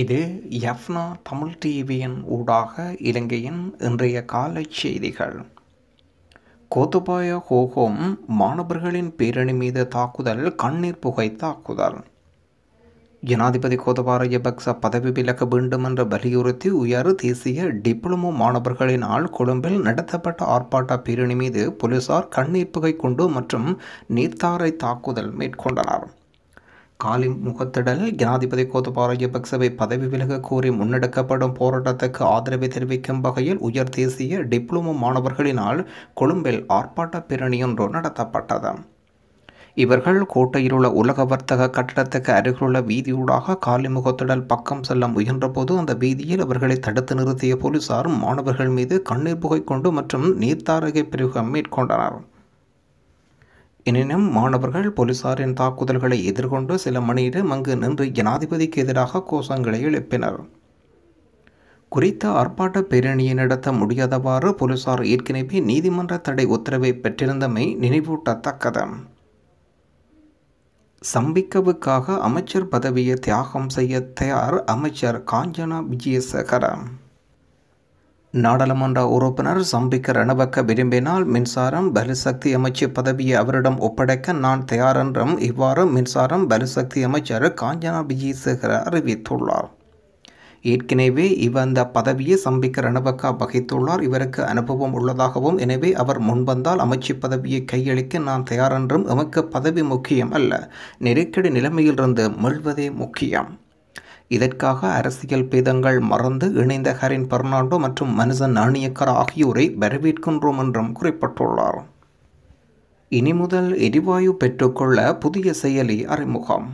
இது எஃப்னா தமிழ் டிவியின் ஊடாக இலங்கையின் இன்றைய காலை செய்திகள் கோத்துபாய ஹோஹோம் மாணவர்களின் பேரணி மீது தாக்குதல் கண்ணீர் புகை தாக்குதல் ஜனாதிபதி கோதபாரய பக்ச பதவி விலக வேண்டும் என்று வலியுறுத்தி உயர் தேசிய டிப்ளமோ மாணவர்களினால் கொழும்பில் நடத்தப்பட்ட ஆர்ப்பாட்ட பேரணி மீது போலீசார் கண்ணீர் புகை கொண்டு மற்றும் நீர்த்தாரை தாக்குதல் மேற்கொண்டனர் காலி முகத்திடல் ஜனாதிபதி கோத்தபாராய பக்சவை பதவி விலக கோரி முன்னெடுக்கப்படும் போராட்டத்துக்கு ஆதரவை தெரிவிக்கும் வகையில் உயர் தேசிய டிப்ளமோ மாணவர்களினால் கொழும்பில் ஆர்ப்பாட்ட பேரணியொன்று நடத்தப்பட்டது இவர்கள் கோட்டையில் உள்ள உலக வர்த்தக கட்டடத்துக்கு அருகிலுள்ள வீதியூடாக காலிமுகத்துடல் பக்கம் செல்ல முயன்றபோது அந்த வீதியில் அவர்களை தடுத்து நிறுத்திய போலீசார் மாணவர்கள் மீது கண்ணீர் புகை கொண்டு மற்றும் நீர்த்தாரகை பிரிவுகம் மேற்கொண்டனர் எனினும் மாணவர்கள் போலீசாரின் தாக்குதல்களை எதிர்கொண்டு சில மணியிடம் அங்கு நின்று ஜனாதிபதிக்கு எதிராக கோஷங்களை எழுப்பினர் குறித்த ஆர்ப்பாட்ட பேரணியை நடத்த முடியாதவாறு போலீசார் ஏற்கனவே நீதிமன்ற தடை உத்தரவை பெற்றிருந்தமை நினைவூட்டத்தக்கது சம்பிக்கவுக்காக அமைச்சர் பதவியை தியாகம் செய்ய தயார் அமைச்சர் காஞ்சனா விஜயசேகரம் நாடாளுமன்ற உறுப்பினர் சம்பிக்க ரணபக்க விரும்பினால் மின்சாரம் பலிசக்தி அமைச்சு பதவியை அவரிடம் ஒப்படைக்க நான் தயாரென்றும் இவ்வாறு மின்சாரம் பலிசக்தி அமைச்சர் காஞ்சனா விஜயசேகர அறிவித்துள்ளார் ஏற்கனவே இவர் அந்த பதவியை சம்பிக்க ரணபக்கா வகித்துள்ளார் இவருக்கு அனுபவம் உள்ளதாகவும் எனவே அவர் முன்வந்தால் அமைச்சு பதவியை கையளிக்க நான் தயாரென்றும் எமக்கு பதவி முக்கியம் அல்ல நெருக்கடி நிலைமையிலிருந்து மீள்வதே முக்கியம் இதற்காக அரசியல் பேதங்கள் மறந்து இணைந்த ஹரின் பெர்னாண்டோ மற்றும் மனுசன் நாணியக்கர் ஆகியோரை வரவேற்கின்றோம் என்றும் குறிப்பிட்டுள்ளார் இனி முதல் எரிவாயு பெற்றுக்கொள்ள புதிய செயலி அறிமுகம்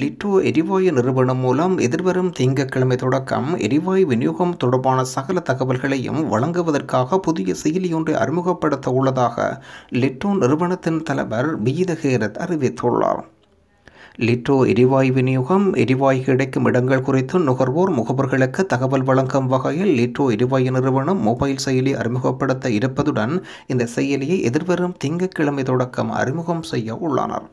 லிட்டோ எரிவாயு நிறுவனம் மூலம் எதிர்வரும் திங்கட்கிழமை தொடக்கம் எரிவாயு விநியோகம் தொடர்பான சகல தகவல்களையும் வழங்குவதற்காக புதிய செயலி ஒன்றை அறிமுகப்படுத்த உள்ளதாக லிட்டோ நிறுவனத்தின் தலைவர் பீதஹேரத் அறிவித்துள்ளார் லிட்ரோ எரிவாயு விநியோகம் எரிவாயு கிடைக்கும் இடங்கள் குறித்து நுகர்வோர் முகவர்களுக்கு தகவல் வழங்கும் வகையில் லிட்ரோ எரிவாயு நிறுவனம் மொபைல் செயலி அறிமுகப்படுத்த இருப்பதுடன் இந்த செயலியை எதிர்வரும் திங்கட்கிழமை தொடக்கம் அறிமுகம் செய்ய உள்ளனர்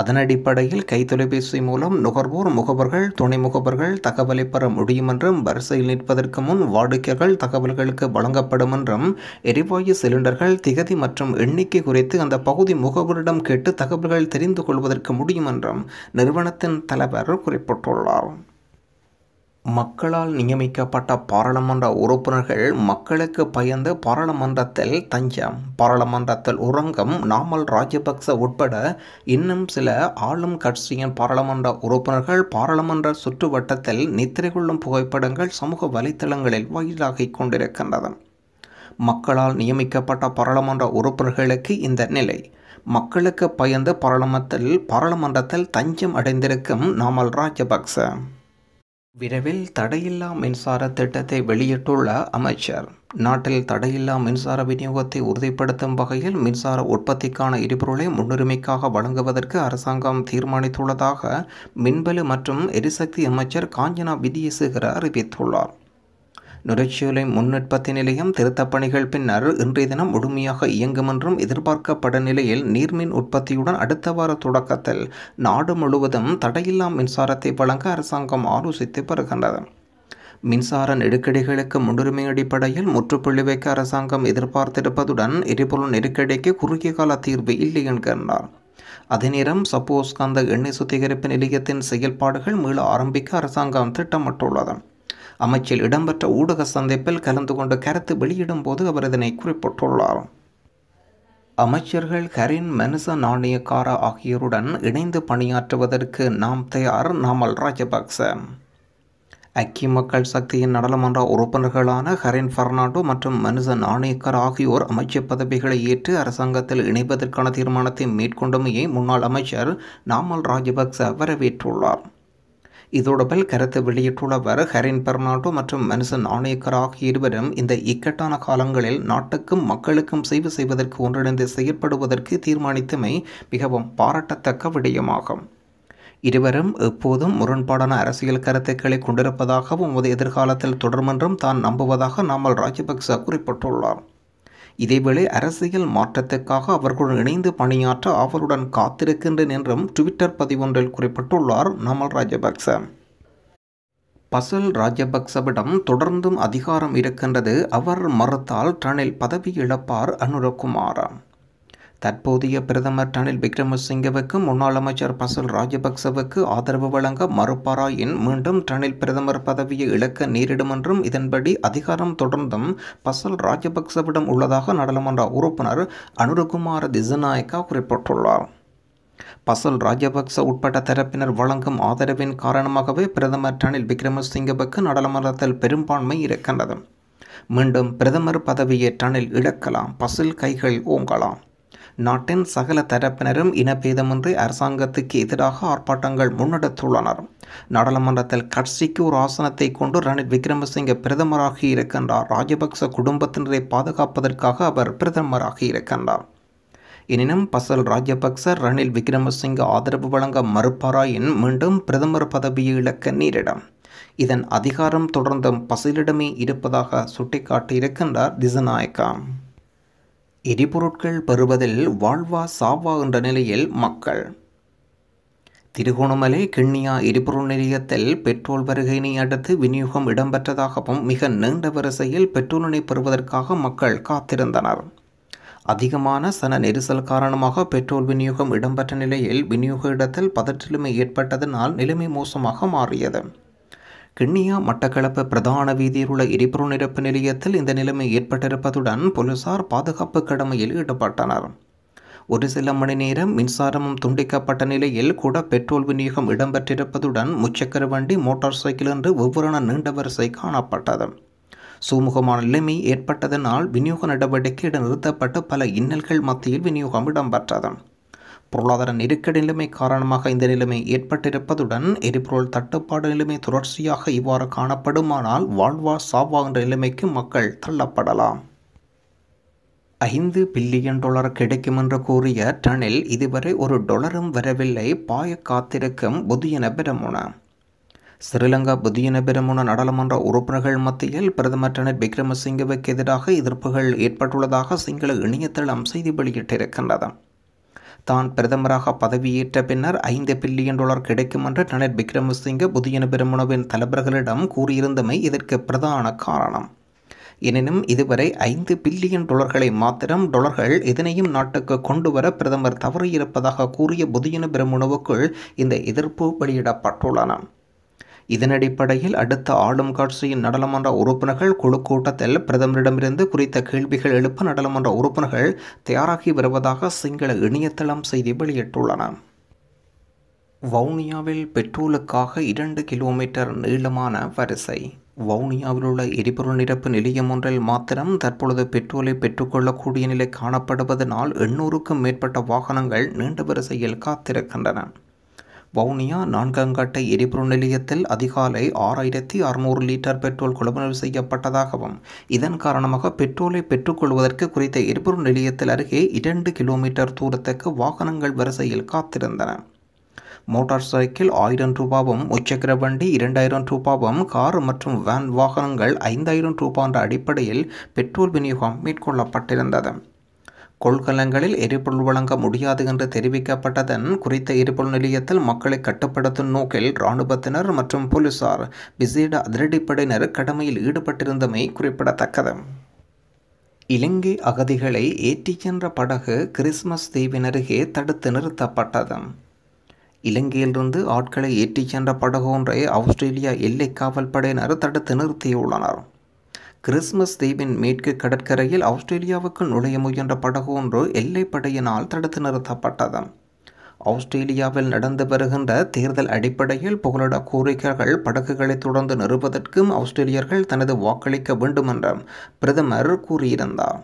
அதன் அடிப்படையில் கைத்தொலைபேசி மூலம் நுகர்வோர் முகவர்கள் துணை முகவர்கள் தகவலை பெற முடியும் என்றும் வரிசையில் நிற்பதற்கு முன் வாடிக்கைகள் தகவல்களுக்கு வழங்கப்படும் என்றும் எரிவாயு சிலிண்டர்கள் திகதி மற்றும் எண்ணிக்கை குறித்து அந்த பகுதி முகவரிடம் கேட்டு தகவல்கள் தெரிந்து கொள்வதற்கு முடியும் என்றும் நிறுவனத்தின் தலைவர் குறிப்பிட்டுள்ளார் மக்களால் நியமிக்கப்பட்ட பாராளுமன்ற உறுப்பினர்கள் மக்களுக்கு பயந்து பாராளுமன்றத்தில் தஞ்சம் பாராளுமன்றத்தில் உறங்கும் நாமல் ராஜபக்ச உட்பட இன்னும் சில ஆளும் கட்சியின் பாராளுமன்ற உறுப்பினர்கள் பாராளுமன்ற சுற்றுவட்டத்தில் நித்திரை கொள்ளும் புகைப்படங்கள் சமூக வலைத்தளங்களில் வைரலாகிக் கொண்டிருக்கின்றன மக்களால் நியமிக்கப்பட்ட பாராளுமன்ற உறுப்பினர்களுக்கு இந்த நிலை மக்களுக்கு பயந்து பாராளுமன்றத்தில் பாராளுமன்றத்தில் தஞ்சம் அடைந்திருக்கும் நாமல் ராஜபக்ச விரைவில் தடையில்லா மின்சார திட்டத்தை வெளியிட்டுள்ள அமைச்சர் நாட்டில் தடையில்லா மின்சார விநியோகத்தை உறுதிப்படுத்தும் வகையில் மின்சார உற்பத்திக்கான எரிபொருளை முன்னுரிமைக்காக வழங்குவதற்கு அரசாங்கம் தீர்மானித்துள்ளதாக மின்பலு மற்றும் எரிசக்தி அமைச்சர் காஞ்சனா விதியசுகர் அறிவித்துள்ளார் நுரைச்சோலை முன்னுற்பத்தி நிலையம் திருத்தப் பணிகள் பின்னர் இன்றைய தினம் முழுமையாக இயங்கும் என்றும் எதிர்பார்க்கப்பட்ட நிலையில் நீர்மின் உற்பத்தியுடன் அடுத்த வார தொடக்கத்தில் நாடு முழுவதும் தடையில்லா மின்சாரத்தை வழங்க அரசாங்கம் ஆலோசித்து வருகின்றது மின்சார நெருக்கடிகளுக்கு முன்னுரிமை அடிப்படையில் முற்றுப்புள்ளி வைக்க அரசாங்கம் எதிர்பார்த்திருப்பதுடன் எரிபொருள் நெருக்கடிக்கு குறுகிய கால தீர்வு இல்லை என்கின்றார் அதேநேரம் சப்போஸ் சப்போஸ்காந்த எண்ணெய் சுத்திகரிப்பு நிலையத்தின் செயல்பாடுகள் மீள ஆரம்பிக்க அரசாங்கம் திட்டமிட்டுள்ளது அமைச்சில் இடம்பெற்ற ஊடக சந்திப்பில் கலந்து கொண்டு கருத்து வெளியிடும் போது அவர் இதனை குறிப்பிட்டுள்ளார் அமைச்சர்கள் கரின் மனுச நாணயக்கார ஆகியோருடன் இணைந்து பணியாற்றுவதற்கு நாம் தயார் நாமல் ராஜபக்ச ஐக்கிய மக்கள் சக்தியின் நாடாளுமன்ற உறுப்பினர்களான ஹரின் பெர்னாண்டோ மற்றும் மனுச நாணயக்கர் ஆகியோர் அமைச்சர் பதவிகளை ஏற்று அரசாங்கத்தில் இணைப்பதற்கான தீர்மானத்தை மேற்கொண்டமையை முன்னாள் அமைச்சர் நாமல் ராஜபக்ச வரவேற்றுள்ளார் இதோடு கருத்து வெளியிட்டுள்ளவர் ஹரின் பெர்னாண்டோ மற்றும் மனுசன் ஆணையக்கர் ஆகிய இருவரும் இந்த இக்கட்டான காலங்களில் நாட்டுக்கும் மக்களுக்கும் சேவை செய்வதற்கு ஒன்றிணைந்து செயற்படுவதற்கு தீர்மானித்தமை மிகவும் பாராட்டத்தக்க விடயமாகும் இருவரும் எப்போதும் முரண்பாடான அரசியல் கருத்துக்களை கொண்டிருப்பதாகவும் உமது எதிர்காலத்தில் தொடர்மென்றும் தான் நம்புவதாக நாமல் ராஜபக்ச குறிப்பிட்டுள்ளார் இதேவேளை அரசியல் மாற்றத்துக்காக அவர்களுடன் இணைந்து பணியாற்ற அவருடன் காத்திருக்கின்றேன் என்றும் ட்விட்டர் பதிவொன்றில் குறிப்பிட்டுள்ளார் நமல் ராஜபக்ச பசல் ராஜபக்சவிடம் தொடர்ந்தும் அதிகாரம் இருக்கின்றது அவர் மறுத்தால் டனில் பதவி இழப்பார் அனுரகுமாரம் தற்போதைய பிரதமர் ரணில் விக்ரமசிங்கவுக்கு முன்னாள் அமைச்சர் பசல் ராஜபக்சவுக்கு ஆதரவு வழங்க என் மீண்டும் ரணில் பிரதமர் பதவியை இழக்க நேரிடும் என்றும் இதன்படி அதிகாரம் தொடர்ந்தும் பசல் ராஜபக்சவிடம் உள்ளதாக நாடாளுமன்ற உறுப்பினர் அனுரகுமார திசநாயக்கா குறிப்பிட்டுள்ளார் பசல் ராஜபக்ச உட்பட்ட தரப்பினர் வழங்கும் ஆதரவின் காரணமாகவே பிரதமர் ரணில் விக்ரமசிங்கவுக்கு நாடாளுமன்றத்தில் பெரும்பான்மை இருக்கின்றது மீண்டும் பிரதமர் பதவியை ரணில் இழக்கலாம் பசில் கைகள் ஓங்கலாம் நாட்டின் சகல தரப்பினரும் இனபேதமின்றி அரசாங்கத்துக்கு எதிராக ஆர்ப்பாட்டங்கள் முன்னெடுத்துள்ளனர் நாடாளுமன்றத்தில் கட்சிக்கு ஒரு ஆசனத்தை கொண்டு ரணில் விக்ரமசிங்க பிரதமராகி இருக்கின்றார் ராஜபக்ச குடும்பத்தினரை பாதுகாப்பதற்காக அவர் பிரதமராகி இருக்கின்றார் எனினும் பசல் ராஜபக்ச ரணில் விக்ரமசிங்க ஆதரவு வழங்க மறுப்பாராயின் மீண்டும் பிரதமர் பதவியை இழக்க நேரிடும் இதன் அதிகாரம் தொடர்ந்தும் பசிலிடமே இருப்பதாக சுட்டிக்காட்டியிருக்கின்றார் திசநாயக்கா எரிபொருட்கள் பெறுவதில் வாழ்வா சாவா என்ற நிலையில் மக்கள் திருகோணமலை கிண்ணியா எரிபொருள் நிலையத்தில் பெட்ரோல் வருகையினை அடுத்து விநியோகம் இடம்பெற்றதாகவும் மிக நீண்ட வரிசையில் பெட்ரோலினை பெறுவதற்காக மக்கள் காத்திருந்தனர் அதிகமான சன நெரிசல் காரணமாக பெட்ரோல் விநியோகம் இடம்பெற்ற நிலையில் விநியோக இடத்தில் பதற்றிலுமை ஏற்பட்டதனால் நிலைமை மோசமாக மாறியது கிண்ணியா மட்டக்களப்பு பிரதான வீதியிலுள்ள எரிபொருள் நிரப்பு நிலையத்தில் இந்த நிலைமை ஏற்பட்டிருப்பதுடன் போலீசார் பாதுகாப்பு கடமையில் ஈடுபட்டனர் ஒரு சில மணி நேரம் மின்சாரமும் துண்டிக்கப்பட்ட நிலையில் கூட பெட்ரோல் விநியோகம் இடம்பெற்றிருப்பதுடன் முச்சக்கர வண்டி மோட்டார் சைக்கிள் என்று ஒவ்வொருன நீண்ட வரிசை காணப்பட்டது சுமூகமான நிலைமை ஏற்பட்டதனால் விநியோக நடவடிக்கை நிறுத்தப்பட்டு பல இன்னல்கள் மத்தியில் விநியோகம் இடம்பெற்றது பொருளாதார நெருக்கடி நிலைமை காரணமாக இந்த நிலைமை ஏற்பட்டிருப்பதுடன் எரிபொருள் தட்டுப்பாடு நிலைமை தொடர்ச்சியாக இவ்வாறு காணப்படுமானால் வாழ்வா சாவா என்ற நிலைமைக்கு மக்கள் தள்ளப்படலாம் ஐந்து பில்லியன் டாலர் கிடைக்கும் என்று கூறிய டனில் இதுவரை ஒரு டொலரும் வரவில்லை பாய காத்திருக்கும் புதிய நபரமுன ஸ்ரீலங்கா புதிய பெருமுன நாடாளுமன்ற உறுப்பினர்கள் மத்தியில் பிரதமர் டனில் விக்ரமசிங்கவுக்கு எதிராக எதிர்ப்புகள் ஏற்பட்டுள்ளதாக சிங்கள இணையதளம் செய்தி வெளியிட்டிருக்கின்றது தான் பிரதமராக பதவியேற்ற பின்னர் ஐந்து பில்லியன் டாலர் கிடைக்கும் என்று ரணில் விக்ரமசிங்க புதியன பெருமனவின் தலைவர்களிடம் கூறியிருந்தமை இதற்கு பிரதான காரணம் எனினும் இதுவரை ஐந்து பில்லியன் டாலர்களை மாத்திரம் டாலர்கள் எதனையும் நாட்டுக்கு கொண்டு வர பிரதமர் தவறியிருப்பதாக கூறிய புதியன பெருமுனவுக்குள் இந்த எதிர்ப்பு வெளியிடப்பட்டுள்ளன இதனடிப்படையில் அடுத்த ஆளும் கட்சியின் நாடாளுமன்ற உறுப்பினர்கள் குழு கூட்டத்தில் பிரதமரிடமிருந்து குறித்த கேள்விகள் எழுப்ப நாடாளுமன்ற உறுப்பினர்கள் தயாராகி வருவதாக சிங்கள இணையதளம் செய்தி வெளியிட்டுள்ளன வவுனியாவில் பெட்ரோலுக்காக இரண்டு கிலோமீட்டர் நீளமான வரிசை வவுனியாவில் உள்ள எரிபொருள் நிரப்பு நிலையம் ஒன்றில் மாத்திரம் தற்பொழுது பெட்ரோலை பெற்றுக்கொள்ளக்கூடிய நிலை காணப்படுவதனால் எண்ணூறுக்கும் மேற்பட்ட வாகனங்கள் நீண்ட வரிசையில் காத்திருக்கின்றன வவுனியா நான்கங்கட்டை எரிபொருள் நிலையத்தில் அதிகாலை ஆறாயிரத்தி அறுநூறு லிட்டர் பெட்ரோல் கொள்முதல் செய்யப்பட்டதாகவும் இதன் காரணமாக பெட்ரோலை பெற்றுக்கொள்வதற்கு குறித்த எரிபொருள் நிலையத்தில் அருகே இரண்டு கிலோமீட்டர் தூரத்துக்கு வாகனங்கள் வரிசையில் காத்திருந்தன மோட்டார் சைக்கிள் ஆயிரம் ரூபாவும் உச்சக்கர வண்டி இரண்டாயிரம் ரூபாவும் கார் மற்றும் வேன் வாகனங்கள் ஐந்தாயிரம் ரூபா என்ற அடிப்படையில் பெட்ரோல் விநியோகம் மேற்கொள்ளப்பட்டிருந்தது கொள்கலங்களில் எரிபொருள் வழங்க முடியாது என்று தெரிவிக்கப்பட்டதன் குறித்த எரிபொருள் நிலையத்தில் மக்களை கட்டுப்படுத்தும் நோக்கில் இராணுவத்தினர் மற்றும் போலீசார் விசேட அதிரடிப்படையினர் கடமையில் ஈடுபட்டிருந்தமை குறிப்பிடத்தக்கது இலங்கை அகதிகளை ஏற்றிச் சென்ற படகு கிறிஸ்துமஸ் தீவின் அருகே தடுத்து நிறுத்தப்பட்டது இலங்கையிலிருந்து ஆட்களை ஏற்றிச் சென்ற படகு ஒன்றை ஆஸ்திரேலியா எல்லை காவல் படையினர் தடுத்து நிறுத்தியுள்ளனர் கிறிஸ்மஸ் தீவின் மேற்கு கடற்கரையில் ஆஸ்திரேலியாவுக்கு நுழைய முயன்ற படகு ஒன்று எல்லைப்படையினால் தடுத்து நிறுத்தப்பட்டது ஆஸ்திரேலியாவில் நடந்து வருகின்ற தேர்தல் அடிப்படையில் புகலிட கோரிக்கைகள் படகுகளை தொடர்ந்து நிறுவதற்கும் ஆஸ்திரேலியர்கள் தனது வாக்களிக்க வேண்டும் என்று பிரதமர் கூறியிருந்தார்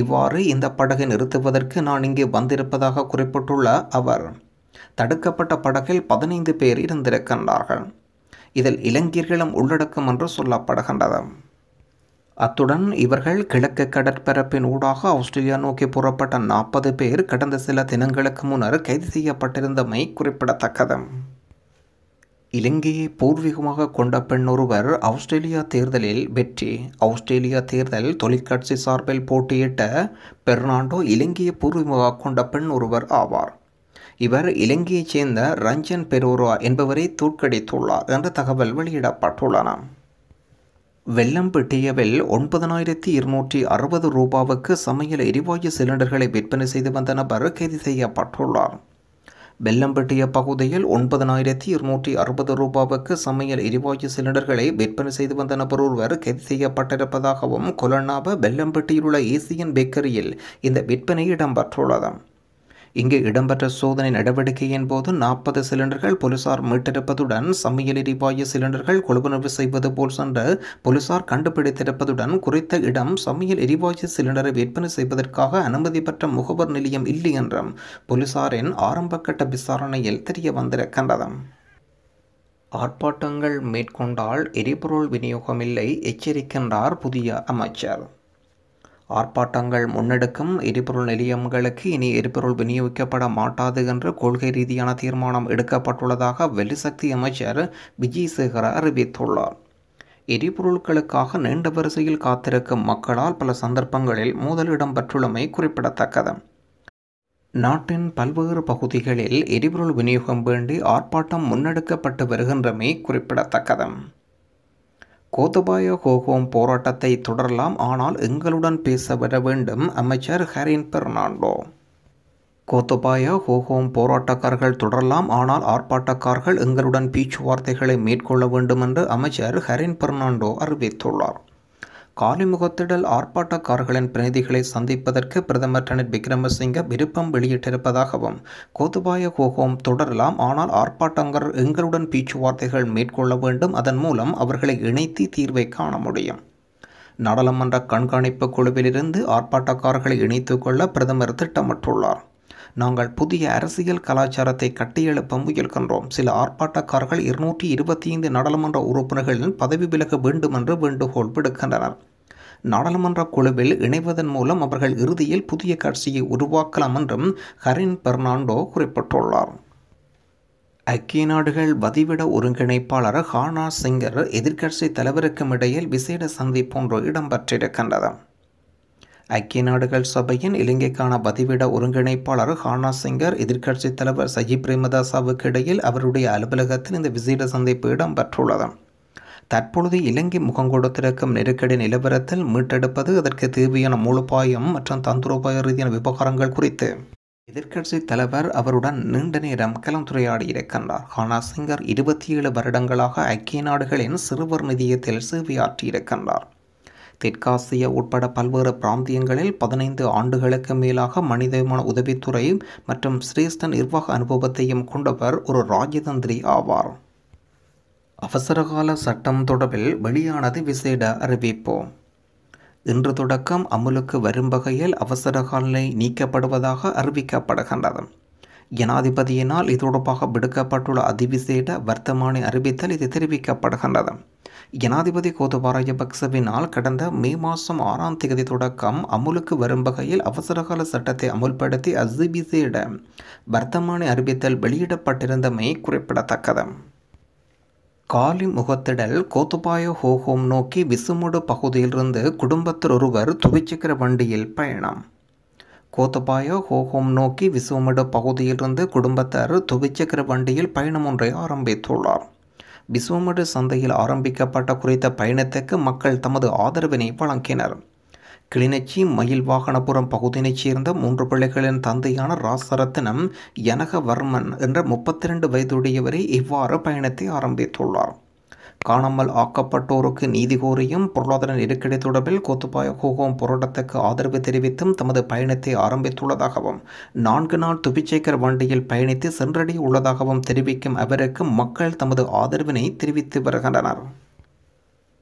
இவ்வாறு இந்த படகை நிறுத்துவதற்கு நான் இங்கே வந்திருப்பதாக குறிப்பிட்டுள்ள அவர் தடுக்கப்பட்ட படகில் பதினைந்து பேர் இருந்திருக்கின்றார்கள் இதில் இளைஞர்களும் உள்ளடக்கம் என்று சொல்லப்படுகின்றது அத்துடன் இவர்கள் கிழக்கு கடற்பரப்பின் ஊடாக ஆஸ்திரேலியா நோக்கி புறப்பட்ட நாற்பது பேர் கடந்த சில தினங்களுக்கு முன்னர் கைது செய்யப்பட்டிருந்தமை குறிப்பிடத்தக்கது இலங்கையை பூர்வீகமாக கொண்ட பெண் ஒருவர் ஆஸ்திரேலியா தேர்தலில் வெற்றி ஆஸ்திரேலியா தேர்தல் தொழிற்கட்சி சார்பில் போட்டியிட்ட பெர்னாண்டோ இலங்கையை பூர்வீகமாக கொண்ட பெண் ஒருவர் ஆவார் இவர் இலங்கையைச் சேர்ந்த ரஞ்சன் பெரோரா என்பவரை தோற்கடித்துள்ளார் என்ற தகவல் வெளியிடப்பட்டுள்ளன வெள்ளம்பட்டியவில் ஒன்பதனாயிரத்தி இருநூற்றி அறுபது ரூபாவுக்கு சமையல் எரிவாயு சிலிண்டர்களை விற்பனை செய்து வந்த நபர் கைது செய்யப்பட்டுள்ளார் வெள்ளம்பட்டிய பகுதியில் ஒன்பதனாயிரத்தி இருநூற்றி அறுபது ரூபாவுக்கு சமையல் எரிவாயு சிலிண்டர்களை விற்பனை செய்து வந்த நபர் ஒருவர் கைது செய்யப்பட்டிருப்பதாகவும் கொலண்ணாவ வெள்ளம்பட்டியில் உள்ள ஏசியன் பேக்கரியில் இந்த விற்பனை இடம்பெற்றுள்ளது இங்கு இடம்பெற்ற சோதனை நடவடிக்கையின் போது நாற்பது சிலிண்டர்கள் போலீசார் மீட்டெடுப்பதுடன் சமையல் எரிவாயு சிலிண்டர்கள் கொழுப்புணர்வு செய்வது போல் சென்று போலீசார் கண்டுபிடித்திருப்பதுடன் குறித்த இடம் சமையல் எரிவாயு சிலிண்டரை விற்பனை செய்வதற்காக அனுமதி பெற்ற முகவர் நிலையம் இல்லை என்றும் போலீசாரின் ஆரம்பகட்ட விசாரணையில் தெரிய வந்திருக்கின்றது ஆர்ப்பாட்டங்கள் மேற்கொண்டால் எரிபொருள் விநியோகமில்லை எச்சரிக்கின்றார் புதிய அமைச்சர் ஆர்ப்பாட்டங்கள் முன்னெடுக்கும் எரிபொருள் நிலையங்களுக்கு இனி எரிபொருள் விநியோகிக்கப்பட மாட்டாது என்று கொள்கை ரீதியான தீர்மானம் எடுக்கப்பட்டுள்ளதாக வெளிசக்தி அமைச்சர் விஜய் அறிவித்துள்ளார் எரிபொருட்களுக்காக நீண்ட வரிசையில் காத்திருக்கும் மக்களால் பல சந்தர்ப்பங்களில் மோதலிடம் பெற்றுள்ளமை குறிப்பிடத்தக்கது நாட்டின் பல்வேறு பகுதிகளில் எரிபொருள் விநியோகம் வேண்டி ஆர்ப்பாட்டம் முன்னெடுக்கப்பட்டு வருகின்றமை குறிப்பிடத்தக்கது கோத்தபாய ஹோகோம் போராட்டத்தை தொடரலாம் ஆனால் எங்களுடன் பேச வேண்டும் அமைச்சர் ஹரின் பெர்னாண்டோ கோத்தபாய ஹோகோம் போராட்டக்காரர்கள் தொடரலாம் ஆனால் ஆர்ப்பாட்டக்காரர்கள் எங்களுடன் பேச்சுவார்த்தைகளை மேற்கொள்ள வேண்டும் என்று அமைச்சர் ஹரின் பெர்னாண்டோ அறிவித்துள்ளார் காலிமுகத்திடல் ஆர்ப்பாட்டக்காரர்களின் பிரதிநிதிகளை சந்திப்பதற்கு பிரதமர் ரணில் விக்ரமசிங்க விருப்பம் வெளியிட்டிருப்பதாகவும் கோதுபாய கோகோம் தொடரலாம் ஆனால் ஆர்ப்பாட்டங்கர் எங்களுடன் பேச்சுவார்த்தைகள் மேற்கொள்ள வேண்டும் அதன் மூலம் அவர்களை இணைத்து தீர்வை காண முடியும் நாடாளுமன்ற கண்காணிப்பு குழுவிலிருந்து ஆர்ப்பாட்டக்காரர்களை இணைத்துக் கொள்ள பிரதமர் திட்டமிட்டுள்ளார் நாங்கள் புதிய அரசியல் கலாச்சாரத்தை கட்டியெழுப்ப முயல்கின்றோம் சில ஆர்ப்பாட்டக்காரர்கள் இருநூற்றி இருபத்தி ஐந்து நாடாளுமன்ற உறுப்பினர்களின் பதவி விலக வேண்டும் என்று வேண்டுகோள் விடுக்கின்றனர் நாடாளுமன்ற குழுவில் இணைவதன் மூலம் அவர்கள் இறுதியில் புதிய கட்சியை உருவாக்கலாம் என்றும் ஹரின் பெர்னாண்டோ குறிப்பிட்டுள்ளார் ஐக்கிய நாடுகள் வதிவிட ஒருங்கிணைப்பாளர் ஹானா சிங்கர் எதிர்க்கட்சி தலைவருக்கும் இடையில் விசேட சந்திப்பு ஒன்று இடம்பெற்றிருக்கின்றது ஐக்கிய நாடுகள் சபையின் இலங்கைக்கான பதிவிட ஒருங்கிணைப்பாளர் ஹானா சிங்கர் எதிர்க்கட்சித் தலைவர் சஜி பிரேமதாசாவுக்கு இடையில் அவருடைய அலுவலகத்தில் இந்த விசேட சந்திப்பு இடம்பெற்றுள்ளது தற்பொழுது இலங்கை முகம் கொடுத்திருக்கும் நெருக்கடி நிலவரத்தில் மீட்டெடுப்பது அதற்கு தேவையான மூலோபாயம் மற்றும் தந்திரோபாய ரீதியான விவகாரங்கள் குறித்து எதிர்க்கட்சி தலைவர் அவருடன் நீண்ட நேரம் கலந்துரையாடி இருக்கின்றார் ஹானா சிங்கர் இருபத்தி ஏழு வருடங்களாக ஐக்கிய நாடுகளின் சிறுவர் நிதியத்தில் சேவையாற்றியிருக்கின்றார் தெற்காசிய உட்பட பல்வேறு பிராந்தியங்களில் பதினைந்து ஆண்டுகளுக்கு மேலாக மனிதமான உதவித்துறை மற்றும் சிரேஷ்ட நிர்வாக அனுபவத்தையும் கொண்டவர் ஒரு ராஜதந்திரி ஆவார் அவசரகால சட்டம் தொடர்பில் வெளியானது விசேட அறிவிப்பு இன்று தொடக்கம் அமுலுக்கு வரும் வகையில் அவசரகால நிலை நீக்கப்படுவதாக அறிவிக்கப்படுகின்றது ஜனாதிபதியினால் இது தொடர்பாக விடுக்கப்பட்டுள்ள அதிவிசேட வர்த்தமானி அறிவித்தல் இது தெரிவிக்கப்படுகின்றது ஜனாதிபதி கோதபா கடந்த மே மாதம் ஆறாம் தேதி தொடக்கம் அமுலுக்கு வரும் வகையில் அவசரகால சட்டத்தை அமுல்படுத்தி அசிபிசேட வர்த்தமானி அறிவித்தல் வெளியிடப்பட்டிருந்தமை குறிப்பிடத்தக்கது காலி முகத்திடல் கோத்துபாய ஹோஹோம் நோக்கி விசுமுடு பகுதியிலிருந்து குடும்பத்தில் ஒருவர் துவிச்சுக்கிற வண்டியில் பயணம் கோத்தபாய ஹோஹோம் நோக்கி விசுமுடு பகுதியிலிருந்து குடும்பத்தார் துவிச்சக்கர வண்டியில் பயணம் ஒன்றை ஆரம்பித்துள்ளார் விசுவமடு சந்தையில் ஆரம்பிக்கப்பட்ட குறித்த பயணத்துக்கு மக்கள் தமது ஆதரவினை வழங்கினர் கிளிநொச்சி மயில் வாகனபுரம் பகுதியினைச் சேர்ந்த மூன்று பிள்ளைகளின் தந்தையான ராசரத்தினம் யனகவர்மன் என்ற முப்பத்தி ரெண்டு வயதுடையவரை இவ்வாறு பயணத்தை ஆரம்பித்துள்ளார் காணாமல் ஆக்கப்பட்டோருக்கு நீதி கோரியும் பொருளாதார நெருக்கடி தொடர்பில் கோத்துபாய கோகோம் போராட்டத்துக்கு ஆதரவு தெரிவித்தும் தமது பயணத்தை ஆரம்பித்துள்ளதாகவும் நான்கு நாள் துபிச்சேக்கர் வண்டியில் பயணித்து சென்றடைய உள்ளதாகவும் தெரிவிக்கும் அவருக்கு மக்கள் தமது ஆதரவினை தெரிவித்து வருகின்றனர்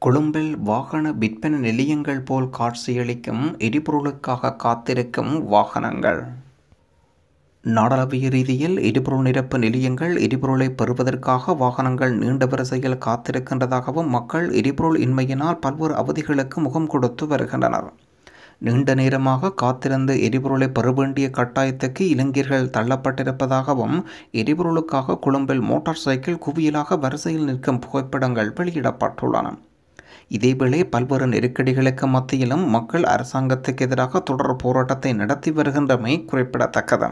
கொழும்பில் வாகன விற்பனை நிலையங்கள் போல் காட்சியளிக்கும் எரிபொருளுக்காக காத்திருக்கும் வாகனங்கள் நாடளாவிய ரீதியில் எரிபொருள் நிரப்பு நிலையங்கள் எரிபொருளை பெறுவதற்காக வாகனங்கள் நீண்ட வரிசையில் காத்திருக்கின்றதாகவும் மக்கள் எரிபொருள் இன்மையினால் பல்வேறு அவதிகளுக்கு முகம் கொடுத்து வருகின்றனர் நீண்ட நேரமாக காத்திருந்து எரிபொருளை பெற வேண்டிய கட்டாயத்துக்கு இளைஞர்கள் தள்ளப்பட்டிருப்பதாகவும் எரிபொருளுக்காக கொழும்பில் மோட்டார் சைக்கிள் குவியலாக வரிசையில் நிற்கும் புகைப்படங்கள் வெளியிடப்பட்டுள்ளன இதேவேளை பல்வேறு நெருக்கடிகளுக்கு மத்தியிலும் மக்கள் அரசாங்கத்துக்கு எதிராக தொடர் போராட்டத்தை நடத்தி வருகின்றமை குறிப்பிடத்தக்கது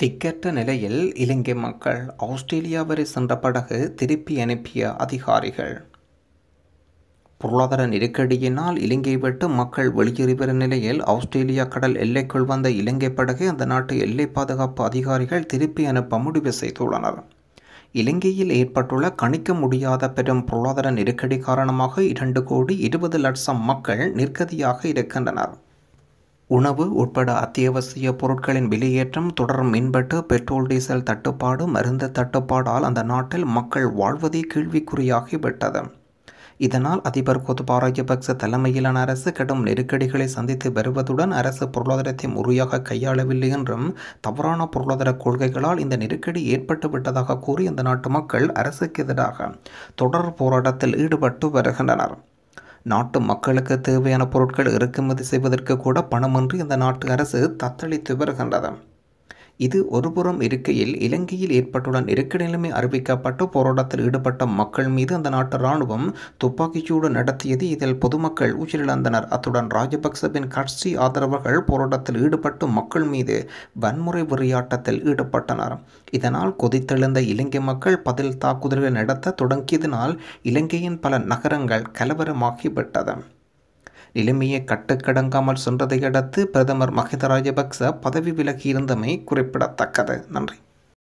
திக்கற்ற நிலையில் இலங்கை மக்கள் ஆஸ்திரேலியா வரை சென்ற படகு திருப்பி அனுப்பிய அதிகாரிகள் பொருளாதார நெருக்கடியினால் இலங்கை விட்டு மக்கள் வெளியேறிவரும் நிலையில் ஆஸ்திரேலியா கடல் எல்லைக்குள் வந்த இலங்கை படகை அந்த நாட்டு எல்லை பாதுகாப்பு அதிகாரிகள் திருப்பி அனுப்ப முடிவு செய்துள்ளனர் இலங்கையில் ஏற்பட்டுள்ள கணிக்க முடியாத பெரும் பொருளாதார நெருக்கடி காரணமாக இரண்டு கோடி இருபது லட்சம் மக்கள் நிர்கதியாக இருக்கின்றனர் உணவு உட்பட அத்தியாவசிய பொருட்களின் விலையேற்றம் தொடரும் மின்பட்டு பெட்ரோல் டீசல் தட்டுப்பாடு மருந்து தட்டுப்பாடால் அந்த நாட்டில் மக்கள் வாழ்வதே கேள்விக்குறியாகிவிட்டது இதனால் அதிபர் கோத்தபா ராஜபக்ச தலைமையிலான அரசு கடும் நெருக்கடிகளை சந்தித்து வருவதுடன் அரசு பொருளாதாரத்தை முறையாக கையாளவில்லை என்றும் தவறான பொருளாதார கொள்கைகளால் இந்த நெருக்கடி ஏற்பட்டுவிட்டதாக கூறி அந்த நாட்டு மக்கள் அரசுக்கு எதிராக தொடர் போராட்டத்தில் ஈடுபட்டு வருகின்றனர் நாட்டு மக்களுக்கு தேவையான பொருட்கள் இறக்குமதி செய்வதற்கு கூட பணமின்றி இந்த நாட்டு அரசு தத்தளித்து வருகின்றது இது ஒருபுறம் இருக்கையில் இலங்கையில் ஏற்பட்டுள்ள நெருக்க நிலைமை அறிவிக்கப்பட்டு போராட்டத்தில் ஈடுபட்ட மக்கள் மீது அந்த நாட்டு ராணுவம் துப்பாக்கிச்சூடு நடத்தியது இதில் பொதுமக்கள் உயிரிழந்தனர் அத்துடன் ராஜபக்சவின் கட்சி ஆதரவர்கள் போராட்டத்தில் ஈடுபட்டு மக்கள் மீது வன்முறை விளையாட்டத்தில் ஈடுபட்டனர் இதனால் கொதித்தெழுந்த இலங்கை மக்கள் பதில் தாக்குதல்கள் நடத்த தொடங்கியதனால் இலங்கையின் பல நகரங்கள் கலவரமாகிவிட்டது நிலைமையை கட்டுக்கடங்காமல் சென்றதை அடுத்து பிரதமர் மஹித ராஜபக்ச பதவி விலகியிருந்தமை குறிப்பிடத்தக்கது நன்றி